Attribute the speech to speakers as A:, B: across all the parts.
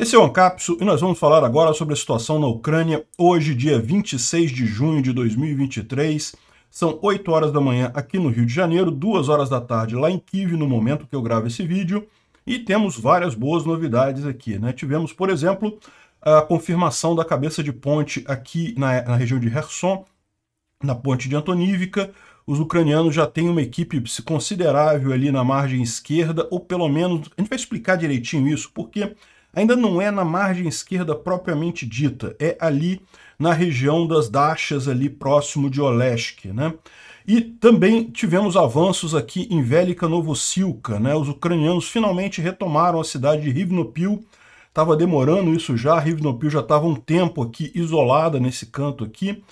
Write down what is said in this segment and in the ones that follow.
A: Esse é o Ancapsu e nós vamos falar agora sobre a situação na Ucrânia hoje, dia 26 de junho de 2023. São 8 horas da manhã aqui no Rio de Janeiro, 2 horas da tarde lá em Kiev no momento que eu gravo esse vídeo. E temos várias boas novidades aqui, né? Tivemos, por exemplo, a confirmação da cabeça de ponte aqui na, na região de Herson na ponte de Antonívica. Os ucranianos já têm uma equipe considerável ali na margem esquerda, ou pelo menos... A gente vai explicar direitinho isso, porque ainda não é na margem esquerda propriamente dita, é ali na região das Dachas, ali próximo de Olesk. Né? E também tivemos avanços aqui em Vélica Novosilka. Né? Os ucranianos finalmente retomaram a cidade de Rivnopil, estava demorando isso já, Rivnopil já estava um tempo aqui isolada nesse canto aqui,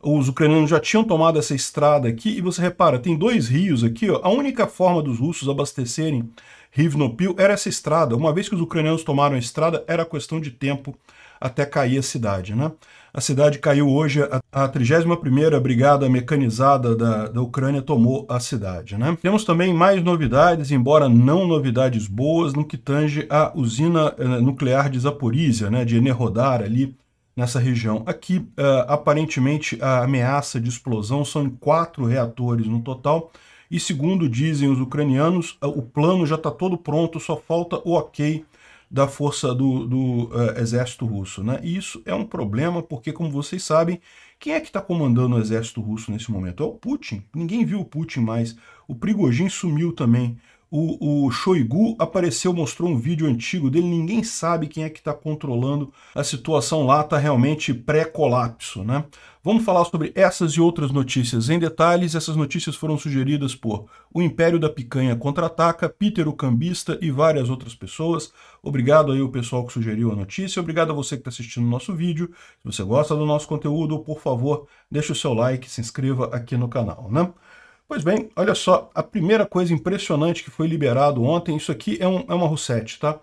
A: os ucranianos já tinham tomado essa estrada aqui, e você repara, tem dois rios aqui, ó. a única forma dos russos abastecerem Rivnopil era essa estrada. Uma vez que os ucranianos tomaram a estrada, era questão de tempo até cair a cidade. Né? A cidade caiu hoje, a 31ª Brigada Mecanizada da, da Ucrânia tomou a cidade. Né? Temos também mais novidades, embora não novidades boas, no que tange a usina eh, nuclear de Zaporizhia, né, de Enerhodar ali nessa região. Aqui, uh, aparentemente, a ameaça de explosão são em quatro reatores no total, e segundo dizem os ucranianos, eh, o plano já está todo pronto, só falta o ok da força do, do uh, exército russo. Né? E isso é um problema porque, como vocês sabem, quem é que está comandando o exército russo nesse momento? É o Putin. Ninguém viu o Putin mais. O Prigogine sumiu também o, o Shoigu apareceu, mostrou um vídeo antigo dele, ninguém sabe quem é que está controlando a situação lá, está realmente pré-colapso, né? Vamos falar sobre essas e outras notícias em detalhes. Essas notícias foram sugeridas por O Império da Picanha Contra-Ataca, Peter o Cambista e várias outras pessoas. Obrigado aí o pessoal que sugeriu a notícia. Obrigado a você que está assistindo o nosso vídeo. Se você gosta do nosso conteúdo, por favor, deixe o seu like, se inscreva aqui no canal, né? Pois bem, olha só, a primeira coisa impressionante que foi liberado ontem, isso aqui é, um, é uma Rossete, tá?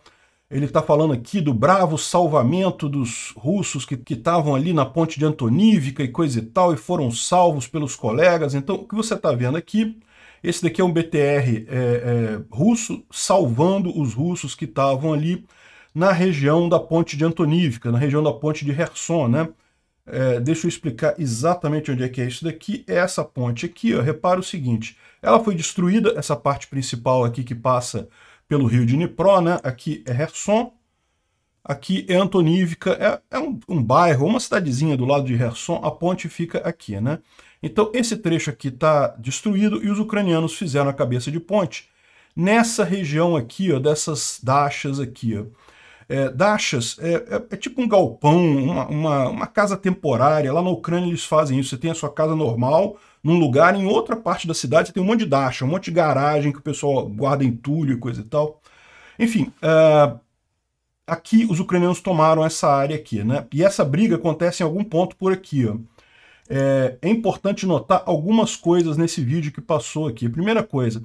A: Ele está falando aqui do bravo salvamento dos russos que estavam ali na ponte de Antonívica e coisa e tal, e foram salvos pelos colegas. Então, o que você está vendo aqui, esse daqui é um BTR é, é, russo salvando os russos que estavam ali na região da ponte de Antonívica, na região da ponte de Herson, né? É, deixa eu explicar exatamente onde é que é isso daqui. É essa ponte aqui, ó, repara o seguinte. Ela foi destruída, essa parte principal aqui que passa pelo rio de Dnipro, né? Aqui é Herson, aqui é Antonívica, é, é um, um, bairro, uma cidadezinha do lado de Herson, a ponte fica aqui, né? Então esse trecho aqui está destruído e os ucranianos fizeram a cabeça de ponte nessa região aqui, ó, dessas dachas aqui, ó é, dachas é, é, é, tipo um galpão, uma, uma, uma, casa temporária. Lá na Ucrânia eles fazem isso. Você tem a sua casa normal num lugar, em outra parte da cidade você tem um monte de dacha, um monte de garagem que o pessoal guarda entulho e coisa e tal. Enfim, é, aqui os ucranianos tomaram essa área aqui, né? E essa briga acontece em algum ponto por aqui, ó. É, é importante notar algumas coisas nesse vídeo que passou aqui. primeira coisa,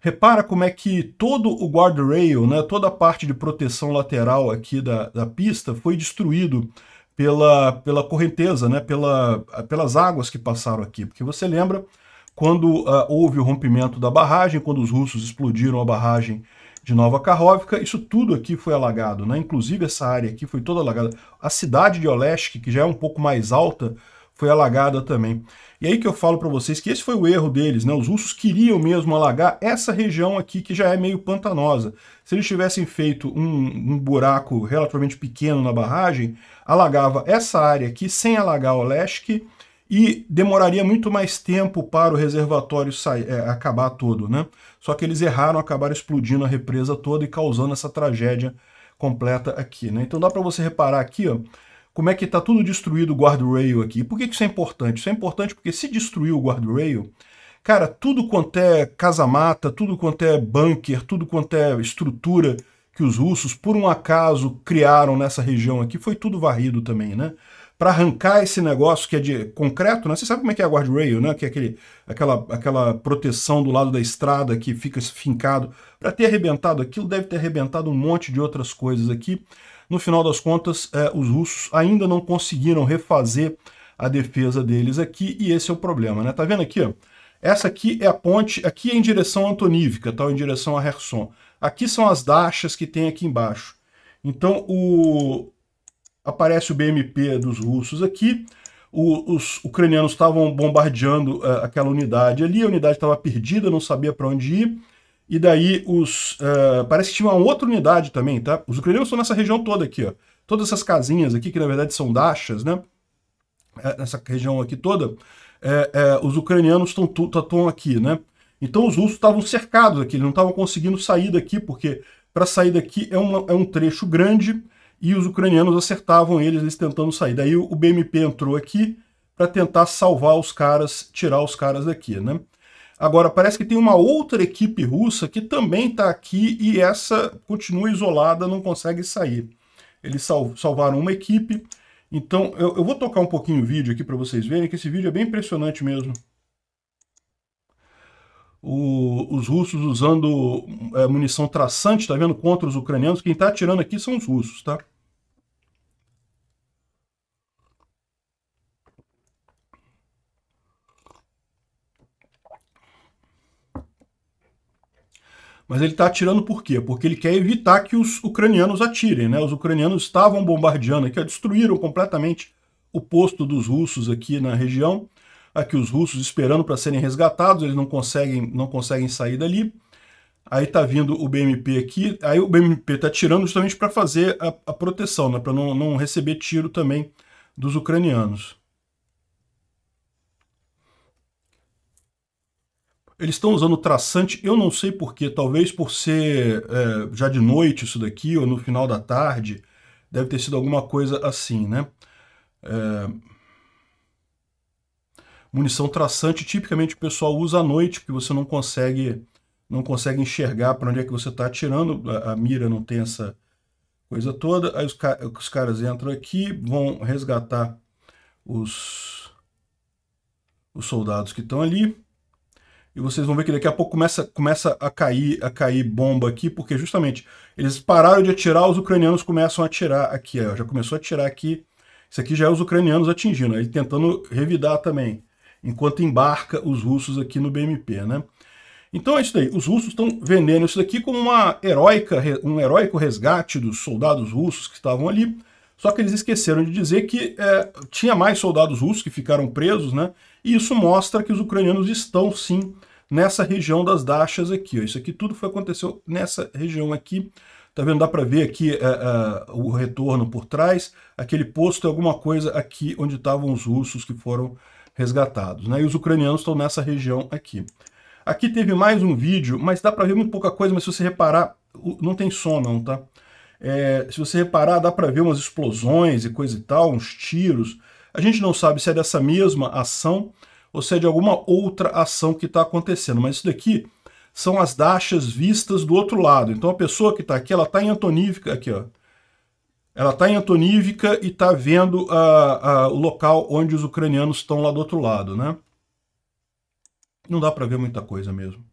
A: Repara como é que todo o guardrail, né, toda a parte de proteção lateral aqui da, da pista foi destruído pela, pela correnteza, né, pela, pelas águas que passaram aqui. Porque você lembra, quando uh, houve o rompimento da barragem, quando os russos explodiram a barragem de Nova Karhovka, isso tudo aqui foi alagado, né? inclusive essa área aqui foi toda alagada. A cidade de Olesk, que já é um pouco mais alta, foi alagada também. E aí que eu falo para vocês que esse foi o erro deles, né? Os russos queriam mesmo alagar essa região aqui que já é meio pantanosa. Se eles tivessem feito um, um buraco relativamente pequeno na barragem, alagava essa área aqui sem alagar o Leste e demoraria muito mais tempo para o reservatório sair, é, acabar todo, né? Só que eles erraram, acabaram explodindo a represa toda e causando essa tragédia completa aqui, né? Então dá para você reparar aqui, ó, como é que está tudo destruído o guardrail aqui. Por que isso é importante? Isso é importante porque se destruir o guardrail, cara, tudo quanto é casa-mata, tudo quanto é bunker, tudo quanto é estrutura que os russos, por um acaso, criaram nessa região aqui, foi tudo varrido também, né? Para arrancar esse negócio que é de concreto, né? Você sabe como é que é a guardrail, né? Que é aquele, aquela, aquela proteção do lado da estrada que fica fincado. Para ter arrebentado aquilo, deve ter arrebentado um monte de outras coisas aqui. No final das contas, é, os russos ainda não conseguiram refazer a defesa deles aqui, e esse é o problema, né? Tá vendo aqui, ó? Essa aqui é a ponte, aqui é em direção Antonívica, tá? em direção a Herson. Aqui são as dachas que tem aqui embaixo. Então, o... aparece o BMP dos russos aqui, o, os ucranianos estavam bombardeando uh, aquela unidade ali, a unidade estava perdida, não sabia para onde ir, e daí os. Uh, parece que tinha uma outra unidade também, tá? Os ucranianos estão nessa região toda aqui, ó. Todas essas casinhas aqui, que na verdade são dachas, né? Eh, nessa região aqui toda, é, é, os ucranianos estão tá, aqui, né? Então os russos estavam cercados aqui, eles não estavam conseguindo sair daqui, porque para sair daqui é, uma, é um trecho grande e os ucranianos acertavam eles, eles tentando sair. Daí o BMP entrou aqui para tentar salvar os caras, tirar os caras daqui, né? Agora, parece que tem uma outra equipe russa que também está aqui e essa continua isolada, não consegue sair. Eles sal salvaram uma equipe. Então, eu, eu, vou tocar um pouquinho o vídeo aqui para vocês verem, que esse vídeo é bem impressionante mesmo. O, os russos usando é, munição traçante, tá vendo? Contra os ucranianos. Quem está atirando aqui são os russos, tá? Mas ele está atirando por quê? Porque ele quer evitar que os ucranianos atirem, né? Os ucranianos estavam bombardeando aqui, destruíram completamente o posto dos russos aqui na região. Aqui os russos esperando para serem resgatados, eles não conseguem, não conseguem sair dali. Aí está vindo o BMP aqui, aí o BMP está tirando justamente para fazer a, a, proteção, né? Para não, não receber tiro também dos ucranianos. Eles estão usando traçante, eu não sei porquê, talvez por ser é, já de noite isso daqui, ou no final da tarde, deve ter sido alguma coisa assim, né? É... Munição traçante, tipicamente o pessoal usa à noite, porque você não consegue não consegue enxergar para onde é que você está atirando, a, a, mira não tem essa coisa toda. Aí os, os caras entram aqui, vão resgatar os, os soldados que estão ali. E vocês vão ver que daqui a pouco começa, começa a, cair, a cair bomba aqui, porque justamente eles pararam de atirar, os ucranianos começam a atirar aqui. Ó, já começou a atirar aqui. Isso aqui já é os ucranianos atingindo, ele tentando revidar também, enquanto embarca os russos aqui no BMP, né? Então é isso daí, os russos estão vendendo isso daqui como uma heróica, um heróico resgate dos soldados russos que estavam ali, só que eles esqueceram de dizer que é, tinha mais soldados russos que ficaram presos, né? E isso mostra que os ucranianos estão sim nessa região das dachas aqui. Ó. Isso aqui tudo foi aconteceu nessa região aqui. Tá vendo? Dá para ver aqui é, é, o retorno por trás. Aquele posto é alguma coisa aqui onde estavam os russos que foram resgatados. Né? E os ucranianos estão nessa região aqui. Aqui teve mais um vídeo, mas dá para ver muito pouca coisa, mas se você reparar, não tem som não, tá? É, se você reparar, dá para ver umas explosões e coisa e tal, uns tiros. A gente não sabe se é dessa mesma ação ou se é de alguma outra ação que está acontecendo, mas isso daqui são as dachas vistas do outro lado. Então a pessoa que está aqui, ela está em antonívica, aqui ó, ela está em antonívica e está vendo a, o local onde os ucranianos estão lá do outro lado, né? Não dá para ver muita coisa mesmo.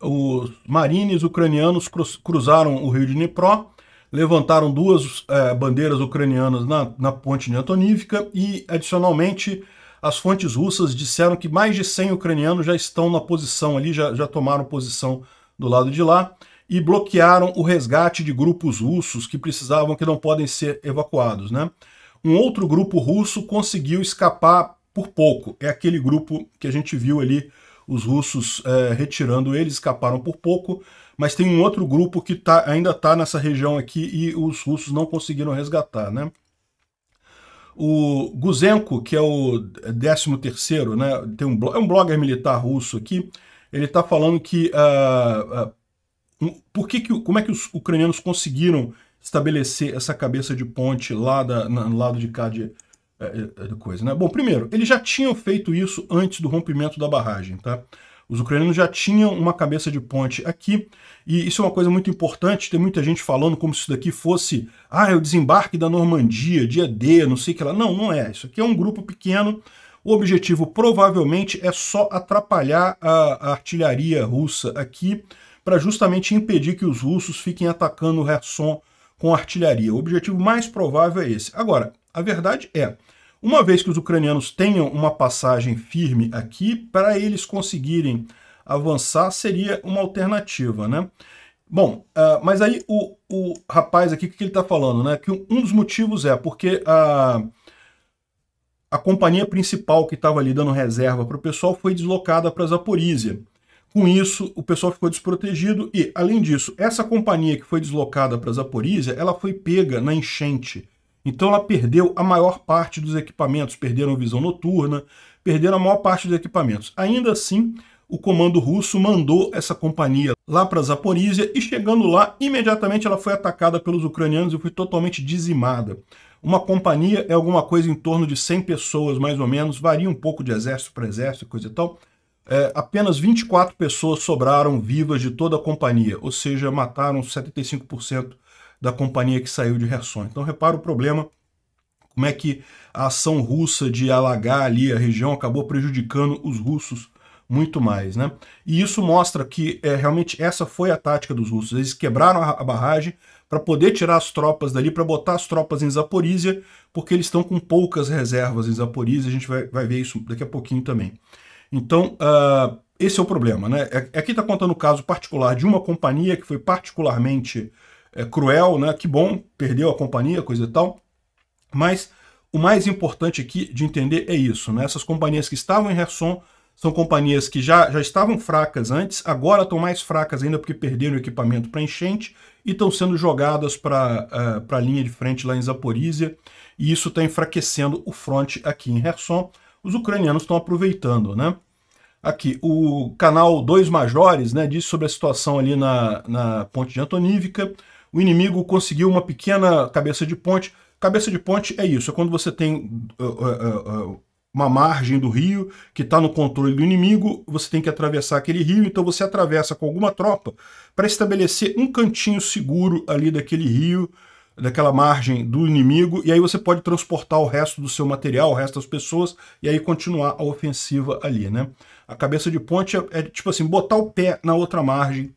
A: Os marines ucranianos cruzaram o rio de Dnipro, levantaram duas é, bandeiras ucranianas na, na ponte de Antonivka e, adicionalmente, as fontes russas disseram que mais de 100 ucranianos já estão na posição ali, já, já tomaram posição do lado de lá e bloquearam o resgate de grupos russos que precisavam, que não podem ser evacuados. Né? Um outro grupo russo conseguiu escapar por pouco, é aquele grupo que a gente viu ali os russos é, retirando eles, escaparam por pouco, mas tem um outro grupo que tá, ainda está nessa região aqui e os russos não conseguiram resgatar, né? O Guzenko, que é o 13 terceiro né, tem um, é um blogger militar russo aqui, ele está falando que, uh, uh, por que, que como é que os ucranianos conseguiram estabelecer essa cabeça de ponte lá da, no lado de cá de, é, é, é, coisa, né? Bom, primeiro, eles já tinham feito isso antes do rompimento da barragem, tá? Os ucranianos já tinham uma cabeça de ponte aqui, e isso é uma coisa muito importante. Tem muita gente falando como se isso daqui fosse, ah, é o desembarque da Normandia, dia D, não sei o que lá. Não, não é. Isso aqui é um grupo pequeno. O objetivo provavelmente é só atrapalhar a, a artilharia russa aqui, para justamente impedir que os russos fiquem atacando o Kherson com artilharia. O objetivo mais provável é esse. Agora, a verdade é, uma vez que os ucranianos tenham uma passagem firme aqui, para eles conseguirem avançar seria uma alternativa, né? Bom, uh, mas aí o, o rapaz aqui, o que ele está falando, né? Que um dos motivos é porque a, a companhia principal que estava ali dando reserva para o pessoal foi deslocada para Zaporizhia. Com isso, o pessoal ficou desprotegido e, além disso, essa companhia que foi deslocada para Zaporizhia, ela foi pega na enchente então ela perdeu a maior parte dos equipamentos, perderam visão noturna, perderam a maior parte dos equipamentos. Ainda assim, o comando russo mandou essa companhia lá para Zaporizhia e chegando lá, imediatamente ela foi atacada pelos ucranianos e foi totalmente dizimada. Uma companhia é alguma coisa em torno de 100 pessoas, mais ou menos, varia um pouco de exército para exército e coisa e tal. É, apenas 24 pessoas sobraram vivas de toda a companhia, ou seja, mataram 75% da companhia que saiu de Kherson. Então repara o problema, como é que a ação russa de alagar ali a região acabou prejudicando os russos muito mais, né? E isso mostra que é, realmente essa foi a tática dos russos. Eles quebraram a barragem para poder tirar as tropas dali, para botar as tropas em Zaporizhia, porque eles estão com poucas reservas em Zaporizhia. A gente vai, vai ver isso daqui a pouquinho também. Então, uh, esse é o problema, né? Aqui é, é está contando o caso particular de uma companhia que foi particularmente é, cruel, né? Que bom, perdeu a companhia, coisa e tal. Mas o mais importante aqui de entender é isso, né? Essas companhias que estavam em Resson são companhias que já, já estavam fracas antes, agora estão mais fracas ainda porque perderam o equipamento para enchente e estão sendo jogadas para uh, a linha de frente lá em Zaporizhia, e isso está enfraquecendo o fronte aqui em Herson. Os ucranianos estão aproveitando, né? Aqui, o canal Dois Majores né, diz sobre a situação ali na, na ponte de Antonívica, o inimigo conseguiu uma pequena cabeça de ponte. Cabeça de ponte é isso, é quando você tem uh, uh, uh, uma margem do rio que está no controle do inimigo, você tem que atravessar aquele rio, então você atravessa com alguma tropa para estabelecer um cantinho seguro ali daquele rio, daquela margem do inimigo, e aí você pode transportar o resto do seu material, o resto das pessoas, e aí continuar a ofensiva ali, né? A cabeça de ponte é, é tipo assim, botar o pé na outra margem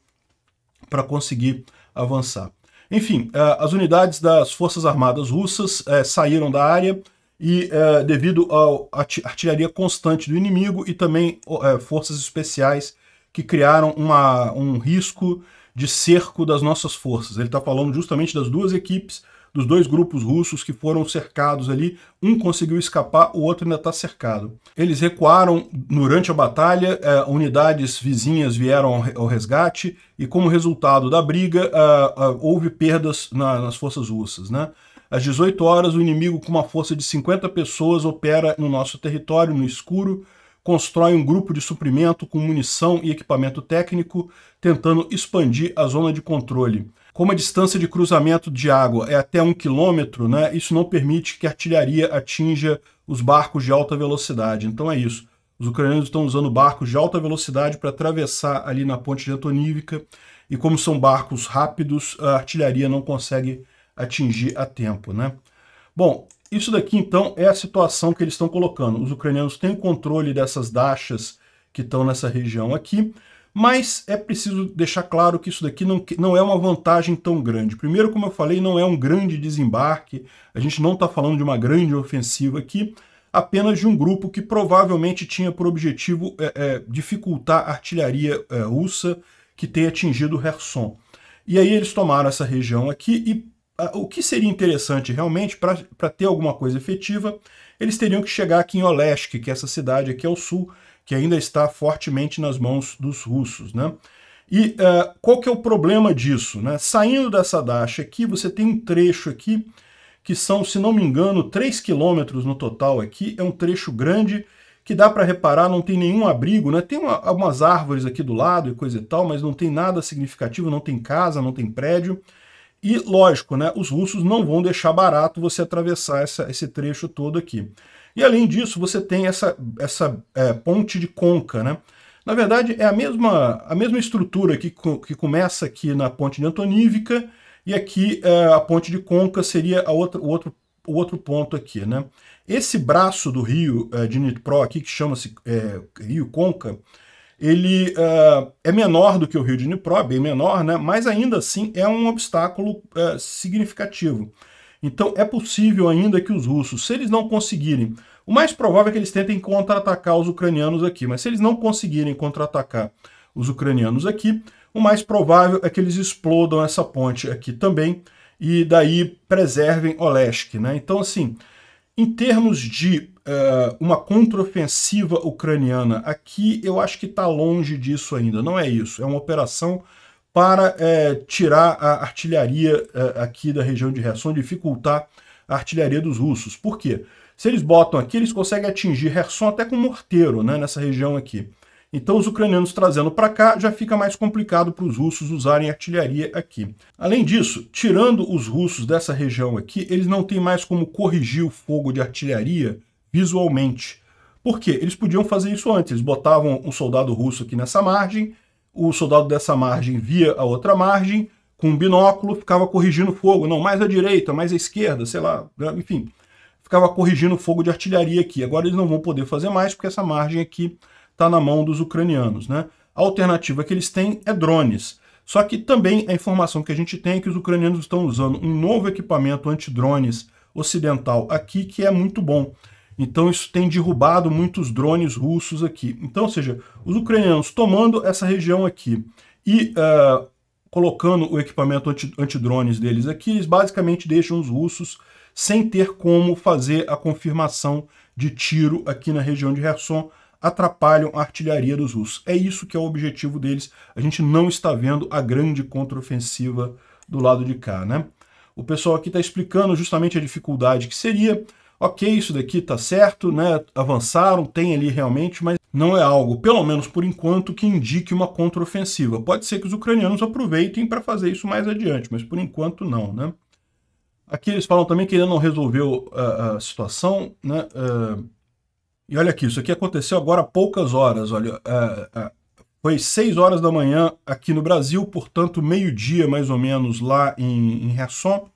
A: para conseguir avançar. Enfim, eh, as unidades das Forças Armadas Russas eh, saíram da área e eh, devido à artilharia constante do inimigo e também forças especiais que criaram uma, um risco de cerco das nossas forças. Ele está falando justamente das duas equipes dos dois grupos russos que foram cercados ali. Um conseguiu escapar, o outro ainda está cercado. Eles recuaram durante a batalha, eh, unidades vizinhas vieram ao resgate e, como resultado da briga, eh, eh, houve perdas na, nas forças russas. Né? Às 18 horas, o inimigo, com uma força de 50 pessoas, opera no nosso território, no escuro, constrói um grupo de suprimento com munição e equipamento técnico, tentando expandir a zona de controle. Como a distância de cruzamento de água é até um quilômetro, né, isso não permite que a artilharia atinja os barcos de alta velocidade. Então é isso. Os ucranianos estão usando barcos de alta velocidade para atravessar ali na ponte de Antonívica, e como são barcos rápidos, a artilharia não consegue atingir a tempo. Né? Bom, isso daqui então é a situação que eles estão colocando. Os ucranianos têm controle dessas dachas que estão nessa região aqui, mas é preciso deixar claro que isso daqui não, não é uma vantagem tão grande. Primeiro, como eu falei, não é um grande desembarque, a gente não está falando de uma grande ofensiva aqui, apenas de um grupo que provavelmente tinha por objetivo é, é, dificultar a artilharia é, russa que tem atingido Kherson. E aí eles tomaram essa região aqui e a, o que seria interessante realmente para ter alguma coisa efetiva, eles teriam que chegar aqui em Olesk, que é essa cidade aqui ao sul, que ainda está fortemente nas mãos dos russos. Né? E uh, qual que é o problema disso? Né? Saindo dessa dasha aqui, você tem um trecho aqui que são, se não me engano, 3 quilômetros no total aqui. É um trecho grande que dá para reparar, não tem nenhum abrigo, né? Tem uma, algumas árvores aqui do lado e coisa e tal, mas não tem nada significativo, não tem casa, não tem prédio. E lógico, né? Os russos não vão deixar barato você atravessar essa, esse trecho todo aqui. E além disso, você tem essa, essa é, ponte de conca, né? Na verdade, é a mesma, a mesma estrutura que, que começa aqui na ponte de Antonívica, e aqui é, a ponte de Conca seria a outra, o, outro, o outro ponto aqui. Né? Esse braço do rio é, de Nitpro aqui, que chama-se é, Rio Conca, ele é, é menor do que o rio de Nitro, é bem menor, né? mas ainda assim é um obstáculo é, significativo. Então é possível ainda que os russos, se eles não conseguirem, o mais provável é que eles tentem contra-atacar os ucranianos aqui, mas se eles não conseguirem contra-atacar os ucranianos aqui, o mais provável é que eles explodam essa ponte aqui também e daí preservem Olesk. Né? Então, assim, em termos de uh, uma contraofensiva ucraniana, aqui eu acho que está longe disso ainda. Não é isso. É uma operação para é, tirar a artilharia é, aqui da região de Kherson, dificultar a artilharia dos russos. Por quê? Se eles botam aqui, eles conseguem atingir Kherson até com morteiro, né, nessa região aqui. Então, os ucranianos trazendo para cá já fica mais complicado para os russos usarem artilharia aqui. Além disso, tirando os russos dessa região aqui, eles não têm mais como corrigir o fogo de artilharia visualmente. Por quê? Eles podiam fazer isso antes. Eles botavam um soldado russo aqui nessa margem, o soldado dessa margem via a outra margem, com um binóculo, ficava corrigindo fogo. Não, mais à direita, mais à esquerda, sei lá, né, enfim. Ficava corrigindo fogo de artilharia aqui. Agora eles não vão poder fazer mais, porque essa margem aqui está na mão dos ucranianos. Né? A alternativa que eles têm é drones. Só que também a informação que a gente tem é que os ucranianos estão usando um novo equipamento antidrones ocidental aqui, que é muito bom. Então isso tem derrubado muitos drones russos aqui. Então, ou seja, os ucranianos tomando essa região aqui e uh, colocando o equipamento anti, antidrones deles aqui, eles basicamente deixam os russos sem ter como fazer a confirmação de tiro aqui na região de Kherson, atrapalham a artilharia dos russos. É isso que é o objetivo deles. A gente não está vendo a grande contraofensiva do lado de cá, né? O pessoal aqui está explicando justamente a dificuldade que seria ok, isso daqui está certo, né? avançaram, tem ali realmente, mas não é algo, pelo menos por enquanto, que indique uma contraofensiva. Pode ser que os ucranianos aproveitem para fazer isso mais adiante, mas por enquanto não. Né? Aqui eles falam também que ainda não resolveu uh, a situação, né? Uh, e olha aqui, isso aqui aconteceu agora há poucas horas, olha, uh, foi 6 horas da manhã aqui no Brasil, portanto meio-dia mais ou menos lá em, em Resson,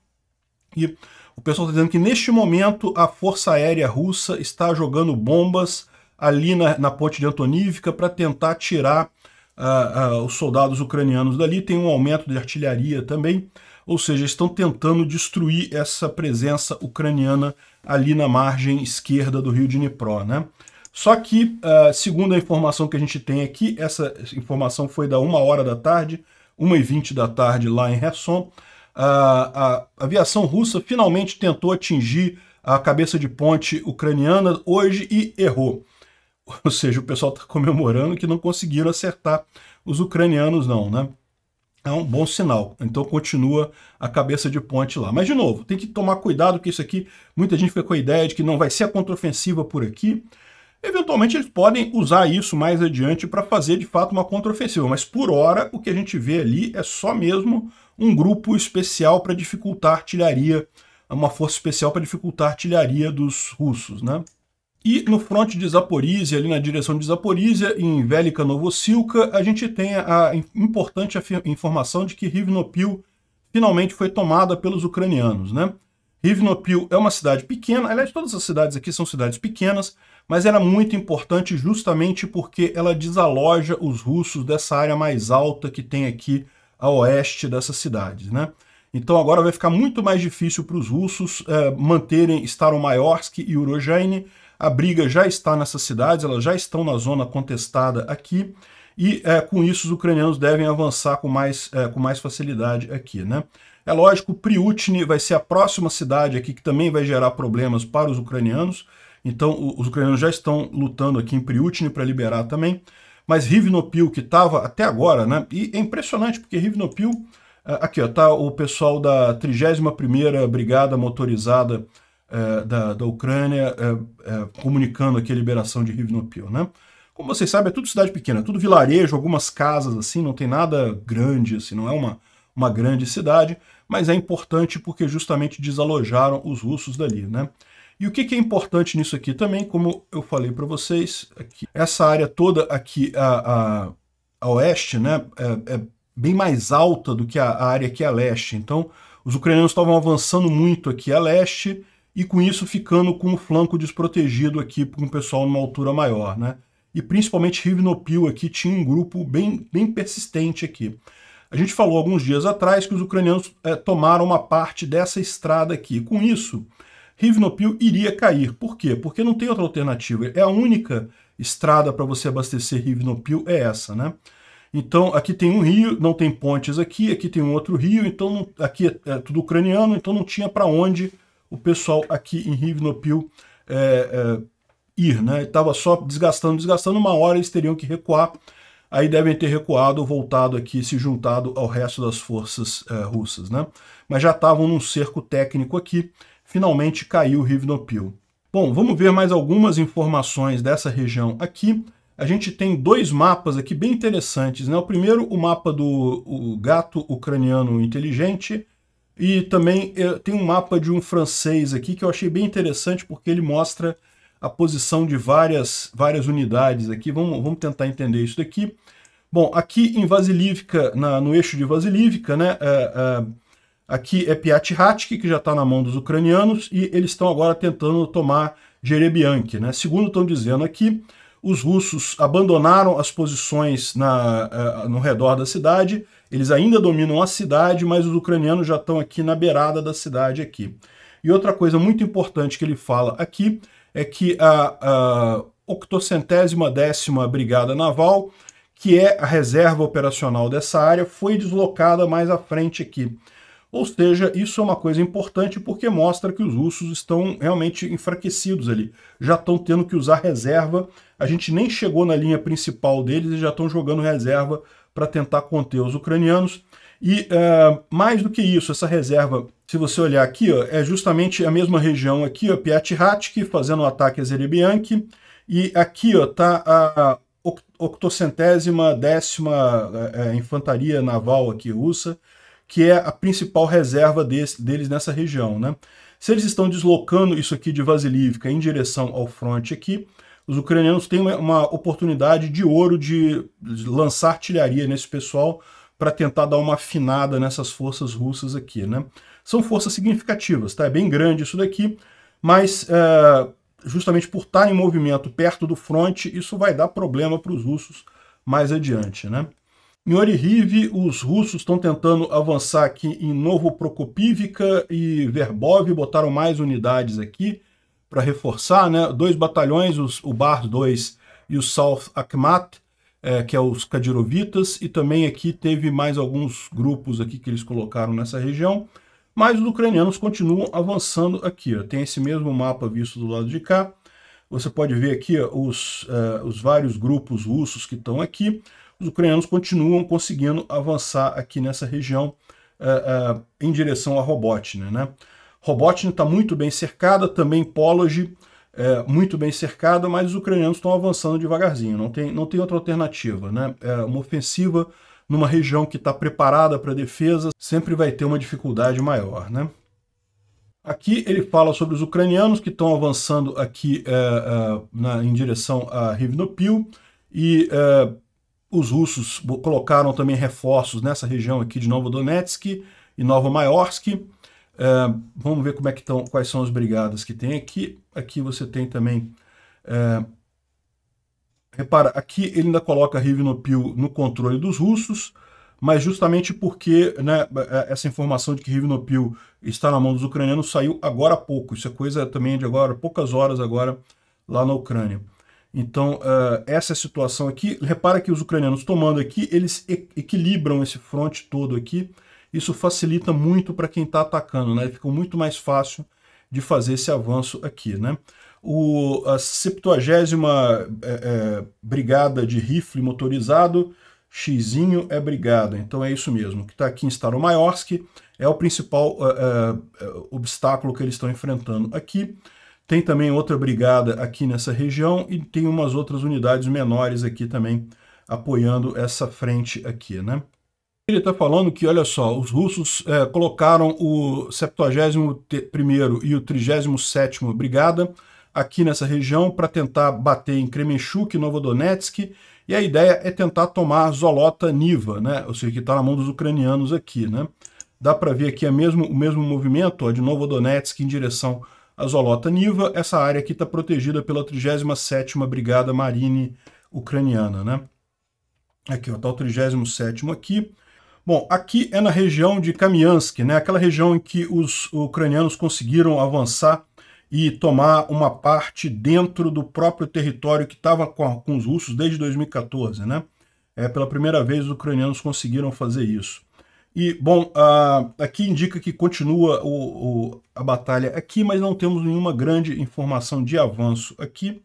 A: e o pessoal está dizendo que neste momento a Força Aérea Russa está jogando bombas ali na, na ponte de Antonívica para tentar tirar uh, uh, os soldados ucranianos dali. Tem um aumento de artilharia também, ou seja, estão tentando destruir essa presença ucraniana ali na margem esquerda do rio Dnipro, né? Só que, uh, segundo a informação que a gente tem aqui, essa informação foi da 1 hora da tarde, 1h20 da tarde lá em Resson, a, a aviação russa finalmente tentou atingir a cabeça de ponte ucraniana hoje e errou. Ou seja, o pessoal está comemorando que não conseguiram acertar os ucranianos, não, né? É um bom sinal. Então continua a cabeça de ponte lá. Mas, de novo, tem que tomar cuidado, que isso aqui, muita gente fica com a ideia de que não vai ser a contraofensiva por aqui. Eventualmente eles podem usar isso mais adiante para fazer de fato uma contraofensiva, mas por hora o que a gente vê ali é só mesmo um grupo especial para dificultar a artilharia, é uma força especial para dificultar a artilharia dos russos. Né? E no fronte de Zaporizhia, ali na direção de Zaporizhia, em Velika Novosilka, a gente tem a importante informação de que Rivnopil finalmente foi tomada pelos ucranianos, né? Rivnopil é uma cidade pequena, aliás, todas as cidades aqui são cidades pequenas, mas era é muito importante justamente porque ela desaloja os russos dessa área mais alta que tem aqui a oeste dessas cidades, né? Então agora vai ficar muito mais difícil para os russos é, manterem Maiorsk e Urojane. A briga já está nessas cidades, elas já estão na zona contestada aqui, e é, com isso os ucranianos devem avançar com mais, é, com mais facilidade aqui. Né? É lógico, Priutne vai ser a próxima cidade aqui que também vai gerar problemas para os ucranianos, então os ucranianos já estão lutando aqui em Priutne para liberar também. Mas Rivnopil, que estava até agora, né? E é impressionante, porque Rivnopil... É, aqui, ó, tá o pessoal da 31ª Brigada Motorizada é, da, da Ucrânia é, é, comunicando aqui a liberação de Rivnopil, né? Como vocês sabem, é tudo cidade pequena, é tudo vilarejo, algumas casas assim, não tem nada grande, assim, não é uma, uma grande cidade, mas é importante porque justamente desalojaram os russos dali, né? E o que, que é importante nisso aqui também, como eu falei para vocês, aqui, essa área toda aqui a, a, a oeste né, é, é, bem mais alta do que a, a área aqui é a leste. Então, os ucranianos estavam avançando muito aqui a leste e com isso ficando com o flanco desprotegido aqui com o pessoal numa altura maior, né? E principalmente Rivnopil aqui tinha um grupo bem, bem persistente aqui. A gente falou alguns dias atrás que os ucranianos é, tomaram uma parte dessa estrada aqui. Com isso, Rivnopil iria cair. Por quê? Porque não tem outra alternativa. É a única estrada para você abastecer Rivnopil é essa, né? Então, aqui tem um rio, não tem pontes aqui, aqui tem um outro rio, então não, aqui é, é, tudo ucraniano, então não tinha para onde o pessoal aqui em Rivnopil é, é, ir, né? Estava só desgastando, desgastando, uma hora eles teriam que recuar, aí devem ter recuado ou voltado aqui, se juntado ao resto das forças é, russas, né? Mas já estavam num cerco técnico aqui, finalmente caiu o Rivnopil. Bom, vamos ver mais algumas informações dessa região aqui. A gente tem dois mapas aqui bem interessantes. Né? O primeiro, o mapa do o gato ucraniano inteligente, e também eh, tem um mapa de um francês aqui que eu achei bem interessante porque ele mostra a posição de várias, várias unidades aqui. Vamos, vamos tentar entender isso daqui. Bom, aqui em Vasilívica, na, no eixo de Vasilívica, né, eh, eh, Aqui é Piatihatsky, que já está na mão dos ucranianos, e eles estão agora tentando tomar Jerebiank. Né? Segundo estão dizendo aqui, os russos abandonaram as posições na, uh, no redor da cidade, eles ainda dominam a cidade, mas os ucranianos já estão aqui na beirada da cidade aqui. E outra coisa muito importante que ele fala aqui é que a, a 810 décima Brigada Naval, que é a reserva operacional dessa área, foi deslocada mais à frente aqui. Ou seja, isso é uma coisa importante porque mostra que os russos estão realmente enfraquecidos ali. Já estão tendo que usar reserva. A gente nem chegou na linha principal deles e já estão jogando reserva para tentar conter os ucranianos. E uh, mais do que isso, essa reserva, se você olhar aqui, ó, é justamente a mesma região aqui, ó, Piatihatsky fazendo o um ataque a Zerebianki. E aqui está a octocentésima décima é, é, infantaria naval aqui russa que é a principal reserva desse, deles nessa região. Né? Se eles estão deslocando isso aqui de Vasilivka em direção ao fronte aqui, os ucranianos têm uma, uma oportunidade de ouro de, de lançar artilharia nesse pessoal para tentar dar uma afinada nessas forças russas aqui. Né? São forças significativas, tá? é bem grande isso daqui, mas é, justamente por estar em movimento perto do fronte, isso vai dar problema para os russos mais adiante. Né? Em Orihiv, os russos estão tentando avançar aqui em Novo Prokopivka e Verbov, botaram mais unidades aqui para reforçar, né? Dois batalhões, os, o Bar 2 e o South Akhmat, é, que é os Kadirovitas, e também aqui teve mais alguns grupos aqui que eles colocaram nessa região, mas os ucranianos continuam avançando aqui, ó. tem esse mesmo mapa visto do lado de cá, você pode ver aqui ó, os, uh, os vários grupos russos que estão aqui, os ucranianos continuam conseguindo avançar aqui nessa região uh, uh, em direção a Robotnik. Né? Robotnia está muito bem cercada, também Polog é, eh, muito bem cercada, mas os ucranianos estão avançando devagarzinho, não tem, não tem outra alternativa. Né? É uma ofensiva numa região que está preparada para defesa sempre vai ter uma dificuldade maior. Né? Aqui ele fala sobre os ucranianos que estão avançando aqui na, em direção a Rivnopil e os russos colocaram também reforços nessa região aqui de Novo Donetsk e Novo Uh, é, vamos ver como é que estão, quais são as brigadas que tem aqui. Aqui você tem também... Uh, repara, aqui ele ainda coloca Rivnopil no controle dos russos, mas justamente porque né, é, essa informação de que Rivnopil está na mão dos ucranianos saiu agora há pouco. Isso é coisa também de agora, poucas horas agora, lá na Ucrânia. Então, uh, essa é a situação aqui. Repara que os ucranianos tomando aqui, eles equilibram esse fronte todo aqui. Isso facilita muito para quem está atacando, né? Fica muito mais fácil de fazer esse avanço aqui, né? O, a 70 é, é, Brigada de Rifle Motorizado, Xizinho é Brigada. Então é isso mesmo. O que está aqui em Staromaiorsk é o principal é, é obstáculo que eles estão enfrentando aqui. Tem também outra brigada aqui nessa região e tem umas outras unidades menores aqui também apoiando essa frente aqui, né? Ele está falando que, olha só, os russos é, colocaram o 71º e o 37º Brigada aqui nessa região para tentar bater em Kremenchuk, Novodonetsk, e a ideia é tentar tomar Zolota Niva, né? ou seja, que está na mão dos ucranianos aqui. Né? Dá para ver aqui é mesmo, o mesmo movimento ó, de Novodonetsk em direção a Zolota Niva. Essa área aqui está protegida pela 37ª Brigada Marine Ucraniana, né? Aqui, ó, tá o 37º aqui. Bom, aqui é na região de Kamiansk, né? Aquela região em que os ucranianos conseguiram avançar e tomar uma parte dentro do próprio território que estava com, com, os russos desde 2014, né? É, pela primeira vez os ucranianos conseguiram fazer isso. E, bom, ah, aqui indica que continua o, o, a batalha aqui, mas não temos nenhuma grande informação de avanço aqui.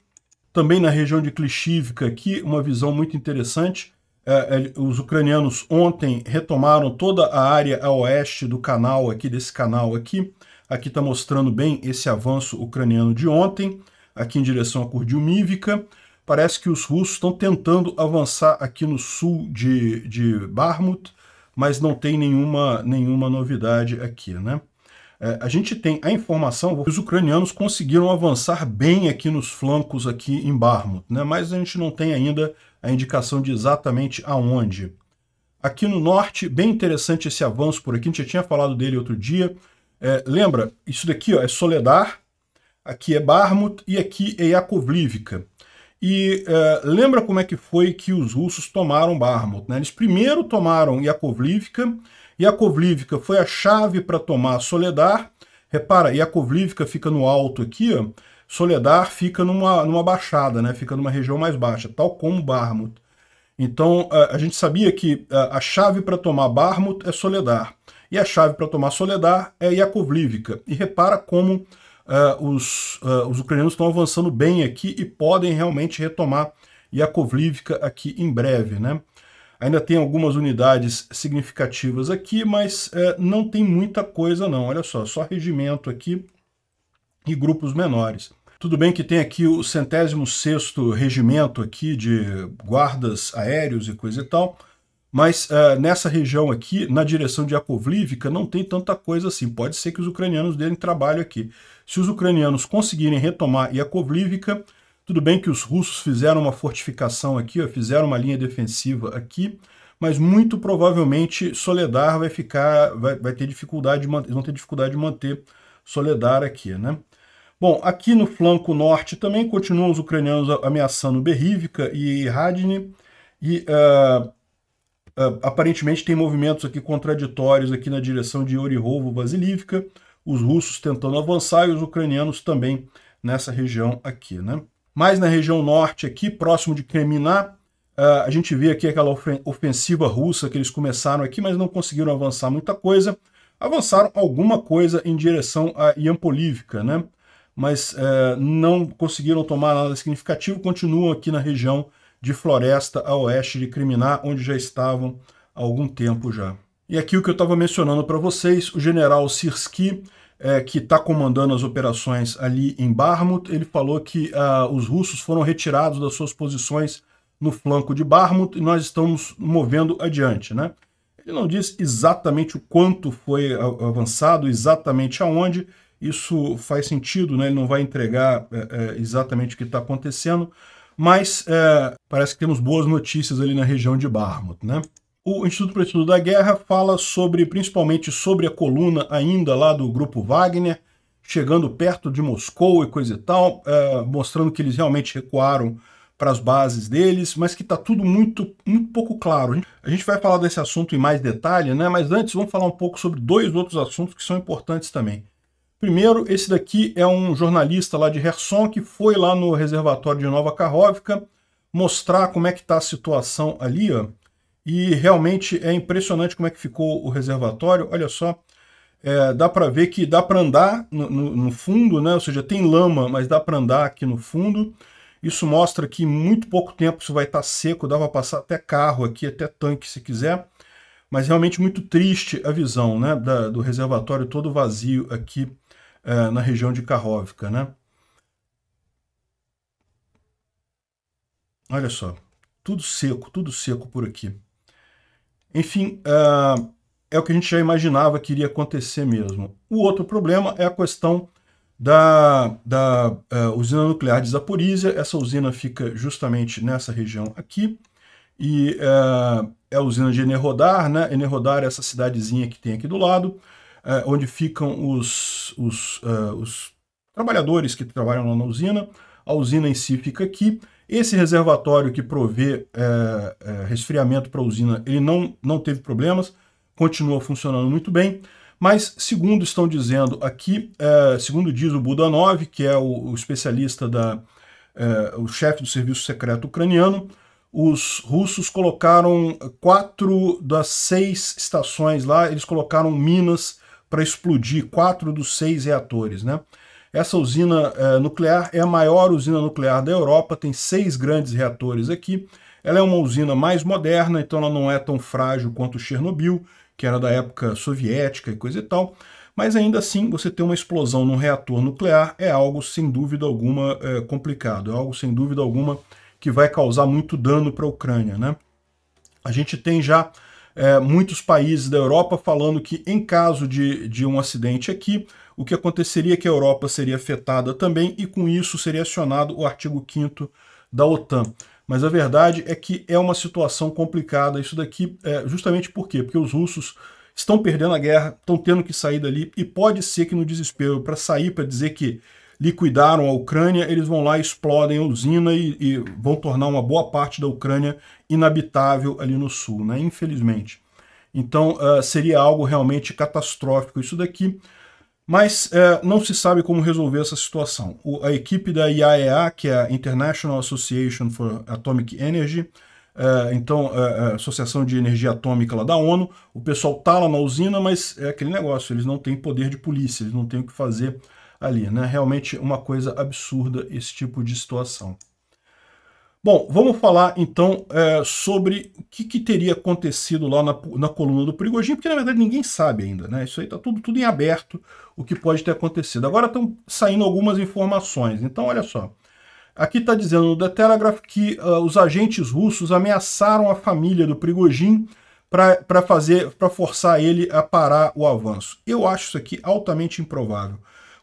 A: Também na região de Klishivka aqui, uma visão muito interessante. É, é, os ucranianos ontem retomaram toda a área a oeste do canal aqui, desse canal aqui. Aqui está mostrando bem esse avanço ucraniano de ontem, aqui em direção a Kurdiumivka. Parece que os russos estão tentando avançar aqui no sul de, de Barmut, mas não tem nenhuma, nenhuma novidade aqui, né? É, a gente tem a informação que os ucranianos conseguiram avançar bem aqui nos flancos aqui em Barmut, né? mas a gente não tem ainda a indicação de exatamente aonde. Aqui no norte, bem interessante esse avanço por aqui, a gente já tinha falado dele outro dia. É, lembra, isso daqui ó, é Soledar, aqui é Barmut e aqui é Yakovlivka. E uh, lembra como é que foi que os russos tomaram Barmut, né? Eles primeiro tomaram Yakovlivka, Yakovlivka foi a chave para tomar Soledar. Repara, Yakovlivka fica no alto aqui, ó. Soledar fica numa, numa baixada, né? Fica numa região mais baixa, tal como Barmut. Então, uh, a gente sabia que uh, a chave para tomar Barmut é Soledar. E a chave para tomar Soledar é Yakovlivka. E repara como uh, os, uh, os ucranianos estão avançando bem aqui e podem realmente retomar Yakovlivka aqui em breve, né? Ainda tem algumas unidades significativas aqui, mas eh, não tem muita coisa não. Olha só, só regimento aqui e grupos menores. Tudo bem que tem aqui o centésimo sexto regimento aqui de guardas aéreos e coisa e tal, mas nessa região aqui, na direção de Akovlivka, não tem tanta coisa assim. Pode ser que os ucranianos deem trabalho aqui. Se os ucranianos conseguirem retomar Yakovlivka, tudo bem que os russos fizeram uma fortificação aqui, ó, fizeram uma linha defensiva aqui, mas muito provavelmente Soledar vai ficar, vai, vai ter dificuldade, de manter, vão ter dificuldade de manter Soledar aqui, né? Bom, aqui no flanco norte também continuam os ucranianos ameaçando Berrivka e Radny, e uh, uh, aparentemente tem movimentos aqui contraditórios aqui na direção de Orihovo-Vasilivka, os russos tentando avançar e os ucranianos também nessa região aqui, né? Mais na região norte aqui, próximo de Kremina, ah, a gente vê aqui aquela ofensiva russa que eles começaram aqui, mas não conseguiram avançar muita coisa. Avançaram alguma coisa em direção a Iampolívica, né? Mas eh, não conseguiram tomar nada significativo, continuam aqui na região de floresta a oeste de Kremina, onde já estavam há algum tempo já. E aqui o que eu estava mencionando para vocês, o general Sirski, é, que está comandando as operações ali em Barmut, ele falou que ah, os russos foram retirados das suas posições no flanco de Barmut e nós estamos movendo adiante, né? Ele não diz exatamente o quanto foi avançado, exatamente aonde, isso faz sentido, né? ele não vai entregar é, é exatamente o que está acontecendo, mas é, parece que temos boas notícias ali na região de Barmut. Né? O Instituto para o Estudo da Guerra fala sobre, principalmente sobre a coluna ainda lá do grupo Wagner, chegando perto de Moscou e coisa e tal, é, mostrando que eles realmente recuaram para as bases deles, mas que está tudo muito, muito pouco claro. A gente vai falar desse assunto em mais detalhe, né? mas antes vamos falar um pouco sobre dois outros assuntos que são importantes também. Primeiro, esse daqui é um jornalista lá de Herson que foi lá no reservatório de Nova Karhovka mostrar como é que está a situação ali. Ó. E realmente é impressionante como é que ficou o reservatório. Olha só, é, dá para ver que dá para andar no, no, no, fundo, né? ou seja, tem lama, mas dá para andar aqui no fundo. Isso mostra que em muito pouco tempo isso vai estar tá seco, dá para passar até carro aqui, até tanque se quiser. Mas realmente muito triste a visão né? Da, do reservatório todo vazio aqui é, na região de Karrovka. Né? Olha só, tudo seco, tudo seco por aqui. Enfim, uh, é o que a gente já imaginava que iria acontecer mesmo. O outro problema é a questão da, da uh, usina nuclear de Zaporizhia. Essa usina fica justamente nessa região aqui. E uh, é a usina de Enerhodar, né? Enerhodar é essa cidadezinha que tem aqui do lado, uh, onde ficam os, os, os trabalhadores que trabalham lá na usina. A usina em si fica aqui. Esse reservatório que provê é, é, resfriamento para a usina, ele não, não teve problemas, continua funcionando muito bem, mas segundo estão dizendo aqui, é, segundo diz o Budanov, que é o, o especialista, da, é, o chefe do serviço secreto ucraniano, os russos colocaram quatro das seis estações lá, eles colocaram minas para explodir quatro dos seis reatores, né? Essa usina é, nuclear é a maior usina nuclear da Europa, tem seis grandes reatores aqui. Ela é uma usina mais moderna, então ela não é tão frágil quanto Chernobyl, que era da época soviética e coisa e tal. Mas ainda assim, você ter uma explosão num reator nuclear é algo sem dúvida alguma é, complicado, é algo sem dúvida alguma que vai causar muito dano para a Ucrânia. Né? A gente tem já é, muitos países da Europa falando que, em caso de, de um acidente aqui, o que aconteceria é que a Europa seria afetada também e com isso seria acionado o artigo 5 da OTAN. Mas a verdade é que é uma situação complicada isso daqui, é, justamente por quê? Porque os russos estão perdendo a guerra, estão tendo que sair dali e pode ser que no desespero para sair, para dizer que liquidaram a Ucrânia, eles vão lá, explodem a usina e, e, vão tornar uma boa parte da Ucrânia inabitável ali no sul, né? infelizmente. Então uh, seria algo realmente catastrófico isso daqui. Mas é, não se sabe como resolver essa situação. O, a equipe da IAEA, que é a International Association for Atomic Energy, é, então é, é Associação de Energia Atômica lá da ONU, o pessoal está lá na usina, mas é aquele negócio, eles não têm poder de polícia, eles não têm o que fazer ali, né? Realmente uma coisa absurda esse tipo de situação. Bom, vamos falar então é, sobre o que, que, teria acontecido lá na, na coluna do Prigogine, porque na verdade ninguém sabe ainda, né? Isso aí está tudo, tudo em aberto, o que pode ter acontecido. Agora estão saindo algumas informações. Então, olha só. Aqui está dizendo no The Telegraph que uh, os agentes russos ameaçaram a família do Prigogine para fazer para forçar ele a parar o avanço. Eu acho isso aqui altamente improvável.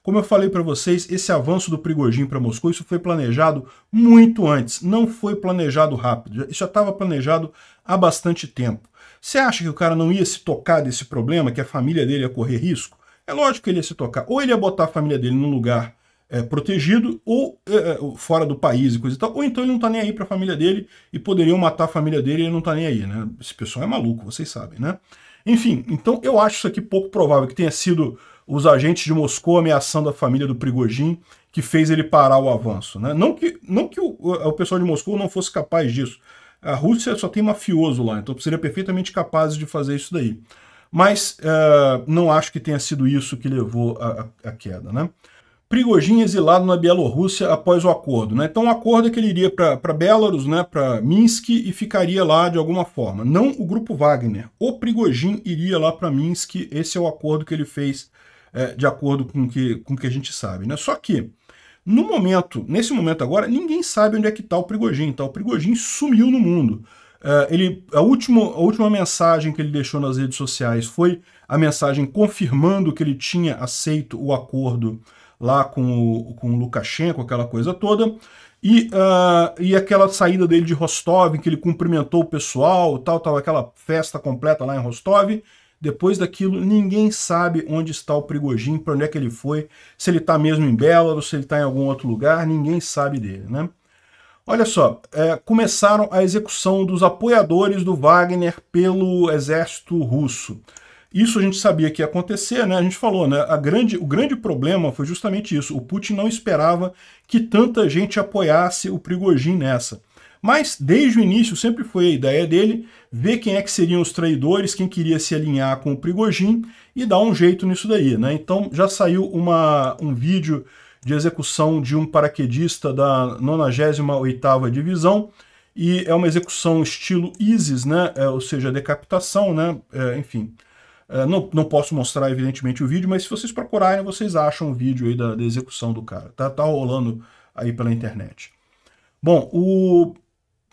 A: Como eu falei para vocês, esse avanço do Prigojin para Moscou, isso foi planejado muito antes, não foi planejado rápido, isso já estava planejado há bastante tempo. Você acha que o cara não ia se tocar desse problema, que a família dele ia correr risco? É lógico que ele ia se tocar. Ou ele ia botar a família dele num lugar é, protegido ou é, é fora do país e coisa e tal, ou então ele não tá nem aí para a família dele e poderiam matar a família dele e ele não tá nem aí, né? Esse pessoal é maluco, vocês sabem, né? Enfim, então eu acho isso aqui pouco provável que tenha sido os agentes de Moscou ameaçando a família do Prigojin, que fez ele parar o avanço. Né? Não que, não que o, o pessoal de Moscou não fosse capaz disso. A Rússia só tem mafioso lá, então seria perfeitamente capaz de fazer isso daí. Mas uh, não acho que tenha sido isso que levou à queda. Né? Prigojin exilado na Bielorrússia após o acordo. Né? Então o acordo é que ele iria para Belarus, né, para Minsk e ficaria lá de alguma forma. Não o grupo Wagner. O Prigojin iria lá para Minsk, esse é o acordo que ele fez é, de acordo com o que, com que a gente sabe. Né? Só que, no momento, nesse momento agora, ninguém sabe onde é que está o Prigogine. Tá? O Prigogine sumiu no mundo. É, ele, a, último, a última mensagem que ele deixou nas redes sociais foi a mensagem confirmando que ele tinha aceito o acordo lá com o, com o Lukashenko, aquela coisa toda. E, uh, e aquela saída dele de Rostov, que ele cumprimentou o pessoal, tal, tal, aquela festa completa lá em Rostov. Depois daquilo, ninguém sabe onde está o Prigojin, para onde é que ele foi, se ele está mesmo em Belarus, se ele está em algum outro lugar, ninguém sabe dele, né? Olha só, é, começaram a execução dos apoiadores do Wagner pelo exército russo. Isso a gente sabia que ia acontecer, né? A gente falou, né? A grande, o grande problema foi justamente isso. O Putin não esperava que tanta gente apoiasse o Prigojin nessa. Mas desde o início sempre foi a ideia dele ver quem é que seriam os traidores, quem queria se alinhar com o Prigojin e dar um jeito nisso daí, né? Então já saiu uma, um vídeo de execução de um paraquedista da 98ª Divisão e é uma execução estilo ISIS, né? É, ou seja, decapitação, né? É, enfim, é, não, não posso mostrar evidentemente o vídeo, mas se vocês procurarem vocês acham o vídeo aí da, da execução do cara, tá? Tá rolando aí pela internet. Bom, o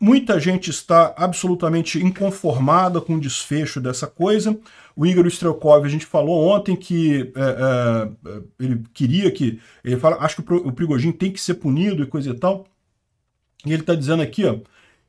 A: Muita gente está absolutamente inconformada com o desfecho dessa coisa. O Igor Strelkov, a gente falou ontem que é, é, é ele queria que. Ele fala, acho que o Prigogine tem que ser punido e coisa e tal. E ele está dizendo aqui, ó,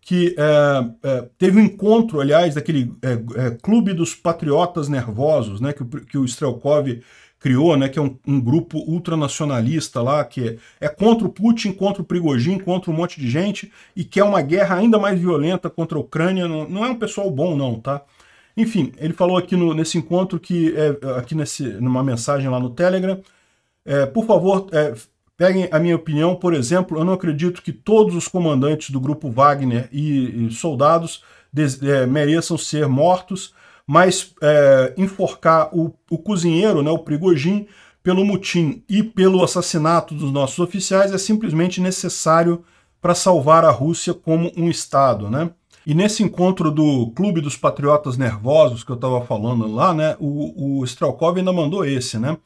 A: que é, é, teve um encontro, aliás, daquele é, é Clube dos Patriotas Nervosos, né, que, o, que o Strelkov criou, né, que é um, um grupo ultranacionalista lá, que é, é, contra o Putin, contra o Prigojin, contra um monte de gente, e quer uma guerra ainda mais violenta contra a Ucrânia. Não, não é um pessoal bom, não, tá? Enfim, ele falou aqui no, nesse encontro que, é, aqui nesse, numa mensagem lá no Telegram, é, por favor, é, peguem a minha opinião, por exemplo, eu não acredito que todos os comandantes do grupo Wagner e, e soldados des, é, mereçam ser mortos, mas é, enforcar o, o cozinheiro, né, o Prigojin, pelo mutim e pelo assassinato dos nossos oficiais é simplesmente necessário para salvar a Rússia como um Estado, né? E nesse encontro do Clube dos Patriotas Nervosos que eu estava falando lá, né, o, o Strelkov ainda mandou esse, né?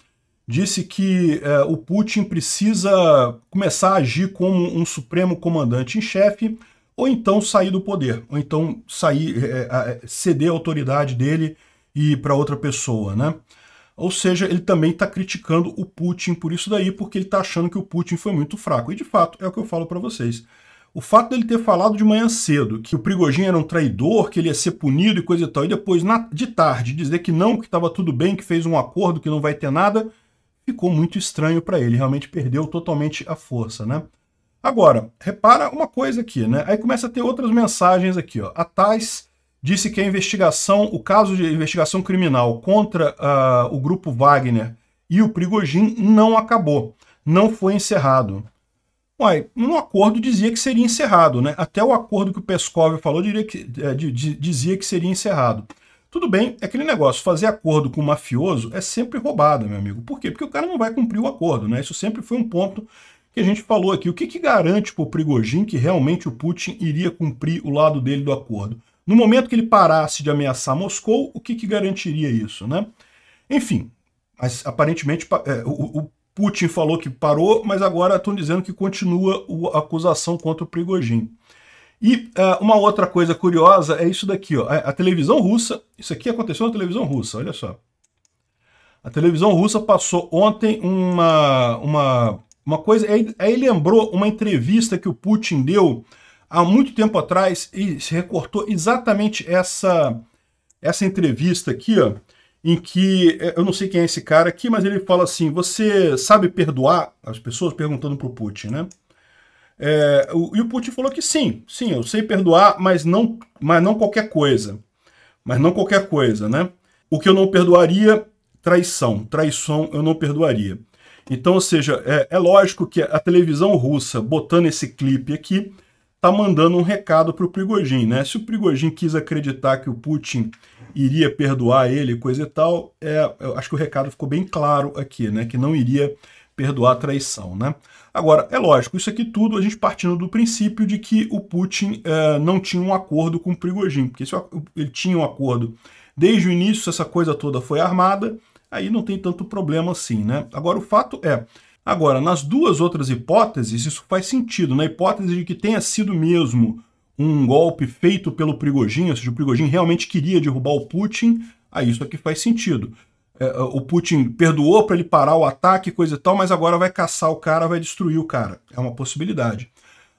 A: Disse que é, o Putin precisa começar a agir como um supremo comandante em chefe ou então sair do poder, ou então sair, é, é ceder a autoridade dele e ir para outra pessoa, né? Ou seja, ele também está criticando o Putin por isso daí, porque ele está achando que o Putin foi muito fraco. E de fato, é o que eu falo para vocês. O fato dele ter falado de manhã cedo que o Prigogine era um traidor, que ele ia ser punido e coisa e tal, e depois na, de tarde dizer que não, que estava tudo bem, que fez um acordo, que não vai ter nada, ficou muito estranho para ele. Realmente perdeu totalmente a força, né? Agora, repara uma coisa aqui, né? Aí começa a ter outras mensagens aqui, ó. A Tais disse que a investigação, o caso de investigação criminal contra uh, o grupo Wagner e o Prigojin não acabou, não foi encerrado. Uai, no acordo dizia que seria encerrado, né? Até o acordo que o Peskov falou que, é, de, de, dizia que seria encerrado. Tudo bem, é aquele negócio, fazer acordo com o mafioso é sempre roubado, meu amigo. Por quê? Porque o cara não vai cumprir o acordo, né? Isso sempre foi um ponto que a gente falou aqui. O que, que garante para o Prigojin que realmente o Putin iria cumprir o lado dele do acordo? No momento que ele parasse de ameaçar Moscou, o que, que garantiria isso, né? Enfim, mas, aparentemente é, o, o Putin falou que parou, mas agora estão dizendo que continua a acusação contra o Prigojin. E uh, uma outra coisa curiosa é isso daqui, ó. É, a, televisão russa, isso aqui aconteceu na televisão russa, olha só. A televisão russa passou ontem uma, uma uma coisa, aí lembrou uma entrevista que o Putin deu há muito tempo atrás e se recortou exatamente essa essa entrevista aqui, ó, em que é, eu não sei quem é esse cara aqui, mas ele fala assim: você sabe perdoar as pessoas perguntando para o Putin, né? É, o, e o Putin falou que sim, sim, eu sei perdoar, mas não, mas não qualquer coisa, mas não qualquer coisa, né? O que eu não perdoaria, traição, traição eu não perdoaria. Então, ou seja, é, é lógico que a televisão russa, botando esse clipe aqui, tá mandando um recado para o Prigogine, né? Se o Prigogine quis acreditar que o Putin iria perdoar ele, coisa e tal, é, eu acho que o recado ficou bem claro aqui, né? Que não iria perdoar a traição, né? Agora, é lógico, isso aqui tudo a gente partindo do princípio de que o Putin é, não tinha um acordo com o Prigogine, porque se ele tinha um acordo desde o início, essa coisa toda foi armada, aí não tem tanto problema assim, né? Agora, o fato é, agora, nas duas outras hipóteses, isso faz sentido. Na hipótese de que tenha sido mesmo um golpe feito pelo Prigogine, ou seja, o Prigogine realmente queria derrubar o Putin, aí isso aqui faz sentido. É, é o Putin perdoou para ele parar o ataque, coisa e tal, mas agora vai caçar o cara, vai destruir o cara. É uma possibilidade.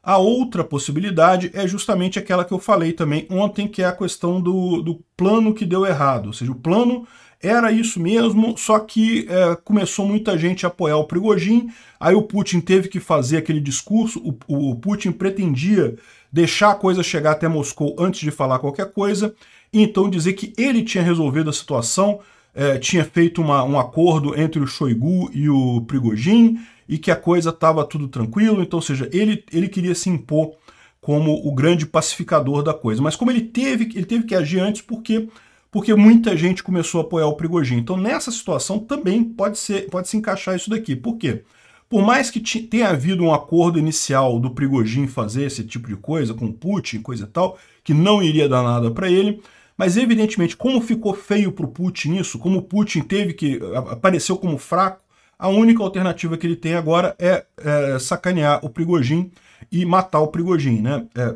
A: A outra possibilidade é justamente aquela que eu falei também ontem, que é a questão do, do plano que deu errado. Ou seja, o plano era isso mesmo, só que é, começou muita gente a apoiar o Prigojin, aí o Putin teve que fazer aquele discurso, o, o Putin pretendia deixar a coisa chegar até Moscou antes de falar qualquer coisa, e então dizer que ele tinha resolvido a situação, é, tinha feito uma, um acordo entre o Shoigu e o Prigojin, e que a coisa estava tudo tranquilo, então, ou seja, ele, ele queria se impor como o grande pacificador da coisa. Mas como ele teve, ele teve que agir antes porque porque muita gente começou a apoiar o Prigogine. Então, nessa situação também pode, ser, pode se encaixar isso daqui. Por quê? Por mais que tenha havido um acordo inicial do Prigogine fazer esse tipo de coisa com Putin, coisa e tal, que não iria dar nada para ele, mas evidentemente, como ficou feio para o Putin isso, como o Putin teve que apareceu como fraco, a única alternativa que ele tem agora é, é sacanear o Prigogine e matar o Prigogine, né? É,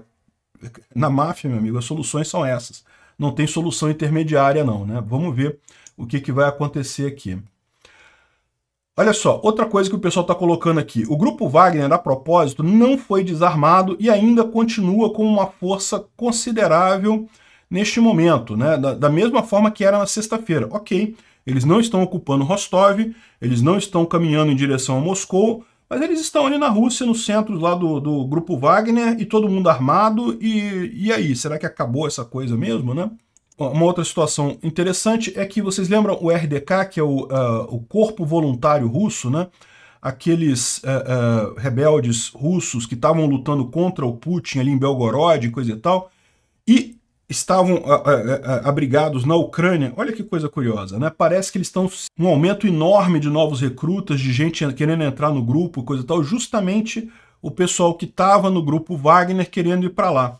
A: na máfia, meu amigo, as soluções são essas não tem solução intermediária não, né? Vamos ver o que, que vai acontecer aqui. Olha só, outra coisa que o pessoal está colocando aqui. O grupo Wagner, a propósito, não foi desarmado e ainda continua com uma força considerável neste momento, né? da, da mesma forma que era na sexta-feira. Ok, eles não estão ocupando Rostov, eles não estão caminhando em direção a Moscou, mas eles estão ali na Rússia, nos centros lá do, do grupo Wagner, e todo mundo armado, e, e aí, será que acabou essa coisa mesmo, né? Uma outra situação interessante é que vocês lembram o RDK, que é o, uh, o Corpo Voluntário Russo, né? Aqueles uh, uh, rebeldes russos que estavam lutando contra o Putin ali em Belgorod e coisa e tal. E estavam abrigados na Ucrânia. Olha que coisa curiosa, né? Parece que eles estão um aumento enorme de novos recrutas, de gente querendo entrar no grupo, coisa e tal, justamente o pessoal que estava no grupo Wagner querendo ir para lá.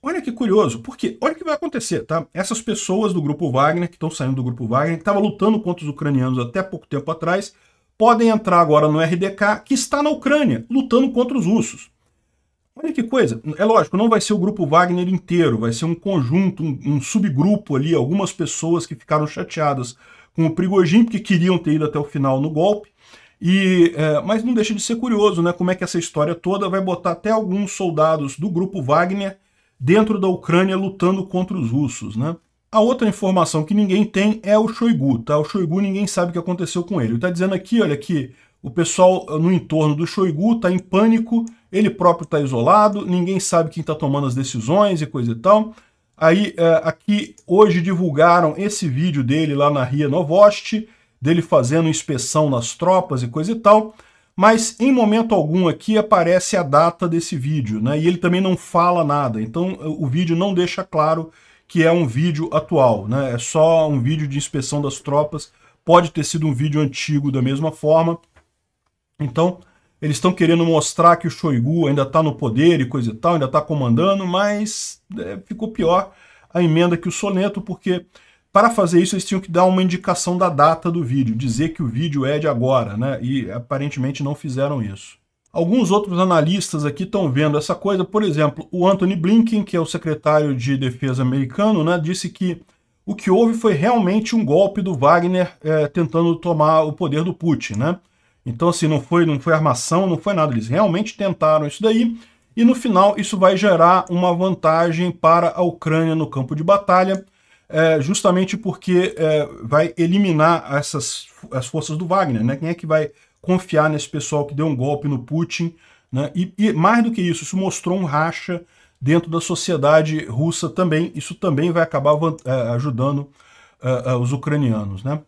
A: Olha que curioso, porque olha o que vai acontecer, tá? Essas pessoas do grupo Wagner, que estão saindo do grupo Wagner, que estava lutando contra os ucranianos até pouco tempo atrás, podem entrar agora no RDK, que está na Ucrânia, lutando contra os russos. Olha que coisa, é lógico, não vai ser o grupo Wagner inteiro, vai ser um conjunto, um, um subgrupo ali, algumas pessoas que ficaram chateadas com o Prigogine, porque queriam ter ido até o final no golpe, e, é, mas não deixa de ser curioso, né? Como é que essa história toda vai botar até alguns soldados do grupo Wagner dentro da Ucrânia lutando contra os russos, né? A outra informação que ninguém tem é o Shoigu, tá? O Shoigu ninguém sabe o que aconteceu com ele. Ele tá dizendo aqui, olha, que o pessoal no entorno do Shoigu está em pânico ele próprio está isolado, ninguém sabe quem está tomando as decisões e coisa e tal. Aí, é, aqui, hoje divulgaram esse vídeo dele lá na Ria Novosti, dele fazendo inspeção nas tropas e coisa e tal, mas em momento algum aqui aparece a data desse vídeo, né? E ele também não fala nada, então o vídeo não deixa claro que é um vídeo atual, né? É só um vídeo de inspeção das tropas, pode ter sido um vídeo antigo da mesma forma. Então, eles estão querendo mostrar que o Shoigu ainda está no poder e coisa e tal, ainda está comandando, mas é, ficou pior a emenda que o soneto, porque para fazer isso eles tinham que dar uma indicação da data do vídeo, dizer que o vídeo é de agora, né? E aparentemente não fizeram isso. Alguns outros analistas aqui estão vendo essa coisa, por exemplo, o Anthony Blinken, que é o secretário de defesa americano, né, disse que o que houve foi realmente um golpe do Wagner é, tentando tomar o poder do Putin, né? Então, assim, não foi, não foi armação, não foi nada. Eles realmente tentaram isso daí. E no final, isso vai gerar uma vantagem para a Ucrânia no campo de batalha, é, justamente porque é, vai eliminar essas, as forças do Wagner. Né? Quem é que vai confiar nesse pessoal que deu um golpe no Putin? Né? E, e mais do que isso, isso mostrou um racha dentro da sociedade russa também. Isso também vai acabar é, ajudando é, é, os ucranianos. Né?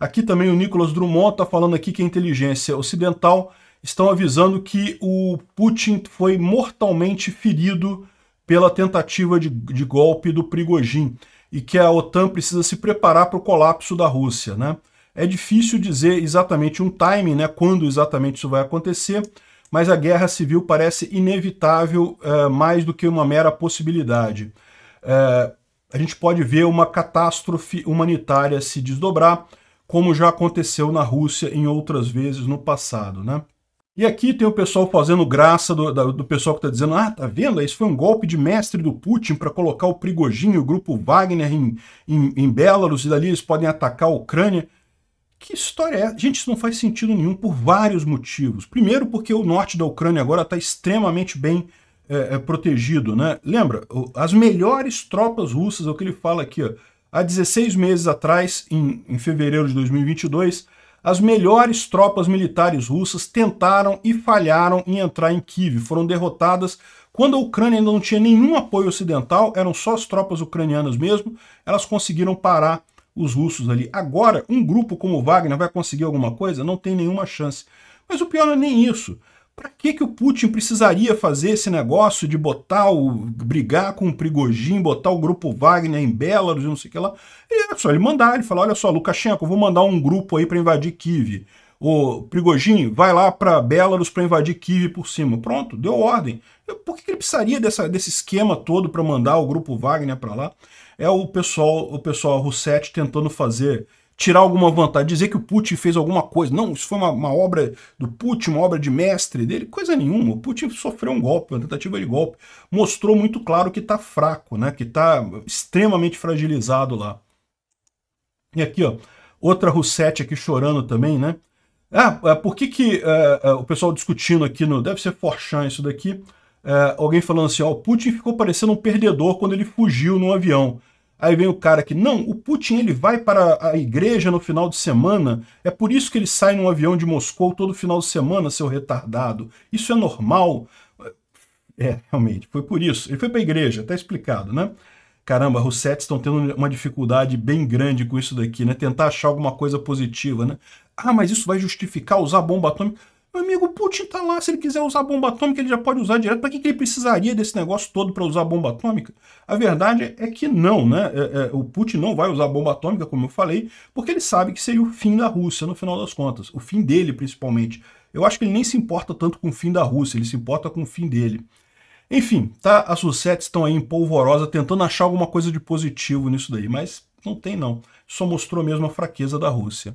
A: Aqui também o Nicolas Drummond está falando aqui que a inteligência ocidental estão avisando que o Putin foi mortalmente ferido pela tentativa de, de golpe do Prigojin e que a OTAN precisa se preparar para o colapso da Rússia. Né? É difícil dizer exatamente um timing, né, quando exatamente isso vai acontecer, mas a guerra civil parece inevitável é, mais do que uma mera possibilidade. É, a gente pode ver uma catástrofe humanitária se desdobrar, como já aconteceu na Rússia em outras vezes no passado, né? E aqui tem o pessoal fazendo graça do, do pessoal que está dizendo, ah, tá vendo? Isso foi um golpe de mestre do Putin para colocar o Prigojinho e o grupo Wagner em, em, em Belarus e dali eles podem atacar a Ucrânia. Que história é essa? Gente, isso não faz sentido nenhum por vários motivos. Primeiro, porque o norte da Ucrânia agora está extremamente bem é, é, protegido, né? Lembra, as melhores tropas russas, é o que ele fala aqui, ó, Há 16 meses atrás, em, em fevereiro de 2022, as melhores tropas militares russas tentaram e falharam em entrar em Kiev, foram derrotadas quando a Ucrânia ainda não tinha nenhum apoio ocidental, eram só as tropas ucranianas mesmo, elas conseguiram parar os russos ali. Agora, um grupo como o Wagner vai conseguir alguma coisa? Não tem nenhuma chance. Mas o pior não é nem isso. Para que, que o Putin precisaria fazer esse negócio de botar o. brigar com o Prigogine, botar o grupo Wagner em Belarus e não sei o que lá? E é só ele mandar, ele falar: olha só, Lukashenko, vou mandar um grupo aí para invadir Kiev. O Prigogine vai lá para Belarus para invadir Kiev por cima. Pronto, deu ordem. Por que, que ele precisaria dessa, desse esquema todo para mandar o grupo Wagner para lá? É o pessoal, o pessoal Rousset tentando fazer tirar alguma vantagem, dizer que o Putin fez alguma coisa. Não, isso foi uma, uma obra do Putin, uma obra de mestre dele, coisa nenhuma. O Putin sofreu um golpe, uma tentativa de golpe. Mostrou muito claro que está fraco, né? que está extremamente fragilizado lá. E aqui, ó, outra Roussetti aqui chorando também, né? Ah, por que que é, o pessoal discutindo aqui no... Deve ser Forchan isso daqui. alguém falando assim, ó, o Putin ficou parecendo um perdedor quando ele fugiu no avião. Aí vem o cara que, não, o Putin ele vai para a igreja no final de semana, é por isso que ele sai num avião de Moscou todo final de semana, seu retardado. Isso é normal. É, é realmente, foi por isso. Ele foi para a igreja, tá explicado, né? Caramba, os sete estão tendo uma dificuldade bem grande com isso daqui, né? Tentar achar alguma coisa positiva, né? Ah, mas isso vai justificar usar bomba atômica? Meu amigo, Putin tá lá, se ele quiser usar bomba atômica, ele já pode usar direto. Para que, que ele precisaria desse negócio todo para usar bomba atômica? A verdade é que não, né? É, é, o Putin não vai usar bomba atômica, como eu falei, porque ele sabe que seria o fim da Rússia, no final das contas. O fim dele, principalmente. Eu acho que ele nem se importa tanto com o fim da Rússia, ele se importa com o fim dele. Enfim, tá? As Sussetes estão aí em polvorosa, tentando achar alguma coisa de positivo nisso daí, mas não tem não. Só mostrou mesmo a fraqueza da Rússia.